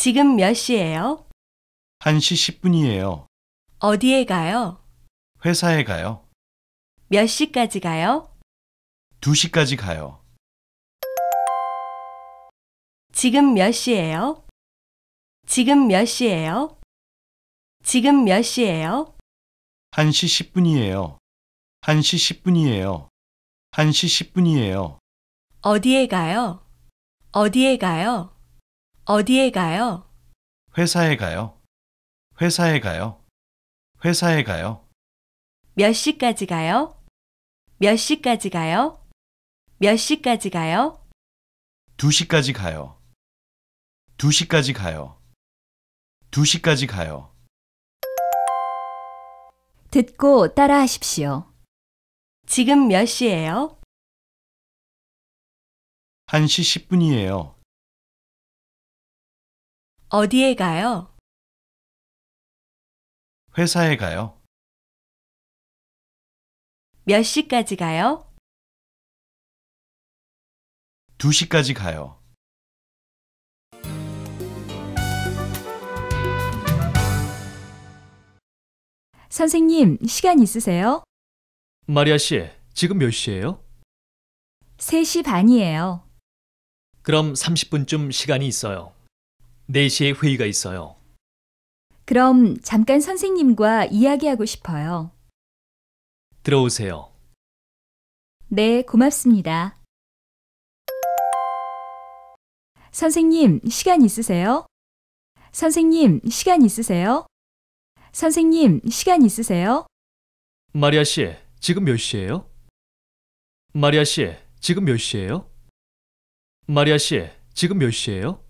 지금 몇 시예요? 1시 10분이에요. 어디에 가요? 회사에 가요. 몇 시까지 가요? 2시까지 가요. 지금 몇 시예요? 지금 몇 시예요? 지금 몇 시예요? 1시 10분이에요. 1시 10분이에요. 1시 10분이에요. 어디에 가요? 어디에 가요? 어디에 가요? 회사에 가요. 회사에 가요. 회사에 가요. 몇 시까지 가요? 몇 시까지 가요? 몇 시까지 가요? 2시까지 가요. 2시까지 가요. 2시까지 가요. 듣고 따라하십시오. 지금 몇 시예요? 1시 10분이에요. 어디에 가요? 회사에 가요? 몇 시까지 가요? 2시까지 가요. 선생님, 시간 있으세요? 마리아 씨, 지금 몇 시예요? 3시 반이에요. 그럼 30분쯤 시간이 있어요. 4시에 회의가 있어요. 그럼 잠깐 선생님과 이야기하고 싶어요. 들어오세요. 네, 고맙습니다. 선생님, 시간 있으세요? 선생님, 시간 있으세요? 선생님, 시간 있으세요? 마리아 씨, 지금 몇 시예요? 마리아 씨, 지금 몇 시예요? 마리아 씨, 지금 몇 시예요?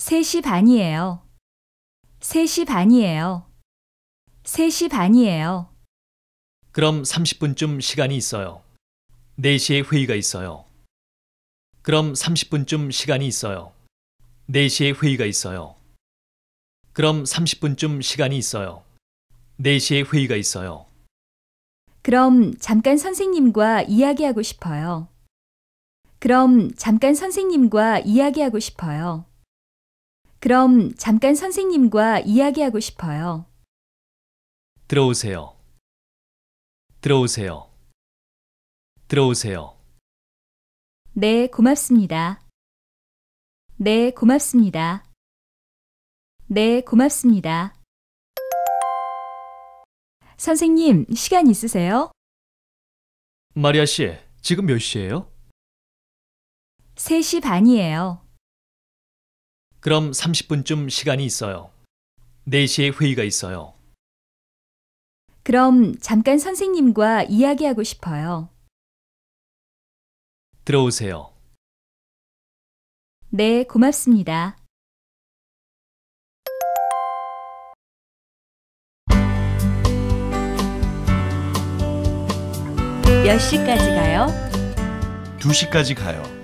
3시 반이에요. 3시 반이에요. 3시 반이에요. 그럼 30분쯤 시간이 있어요. 4시에 회의가 있어요. 그럼 30분쯤 시간이 있어요. 4시에 회의가 있어요. 그럼 30분쯤 시간이 있어요. 4시에 회의가 있어요. 그럼 잠깐 선생님과 이야기하고 싶어요. 그럼 잠깐 선생님과 이야기하고 싶어요. 그럼 잠깐 선생님과 이야기하고 싶어요. 들어오세요. 들어오세요. 들어오세요. 네, 고맙습니다. 네, 고맙습니다. 네, 고맙습니다. 선생님, 시간 있으세요? 마리아 씨, 지금 몇 시예요? 3시 반이에요. 그럼 30분쯤 시간이 있어요. 4시에 회의가 있어요. 그럼 잠깐 선생님과 이야기하고 싶어요. 들어오세요. 네, 고맙습니다. 몇 시까지 가요? 2시까지 가요.